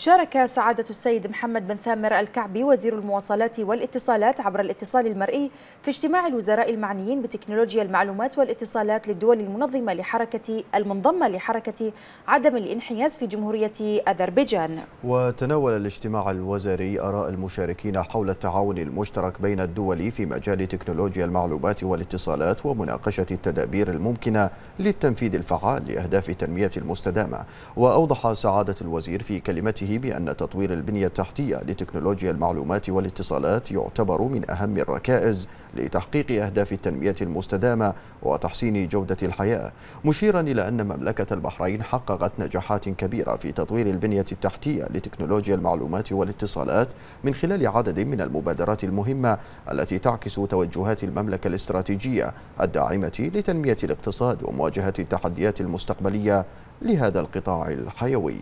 شارك سعادة السيد محمد بن ثامر الكعبي وزير المواصلات والاتصالات عبر الاتصال المرئي في اجتماع الوزراء المعنيين بتكنولوجيا المعلومات والاتصالات للدول المنظمة لحركة المنضمة لحركة عدم الانحياز في جمهورية أذربيجان وتناول الاجتماع الوزاري آراء المشاركين حول التعاون المشترك بين الدول في مجال تكنولوجيا المعلومات والاتصالات ومناقشة التدابير الممكنة للتنفيذ الفعال لأهداف التنمية المستدامة وأوضح سعادة الوزير في كلمته وقوله بأن تطوير البنية التحتية لتكنولوجيا المعلومات والاتصالات يعتبر من أهم الركائز لتحقيق أهداف التنمية المستدامة وتحسين جودة الحياة مشيرا إلى أن مملكة البحرين حققت نجاحات كبيرة في تطوير البنية التحتية لتكنولوجيا المعلومات والاتصالات من خلال عدد من المبادرات المهمة التي تعكس توجهات المملكة الاستراتيجية الداعمة لتنمية الاقتصاد ومواجهة التحديات المستقبلية لهذا القطاع الحيوي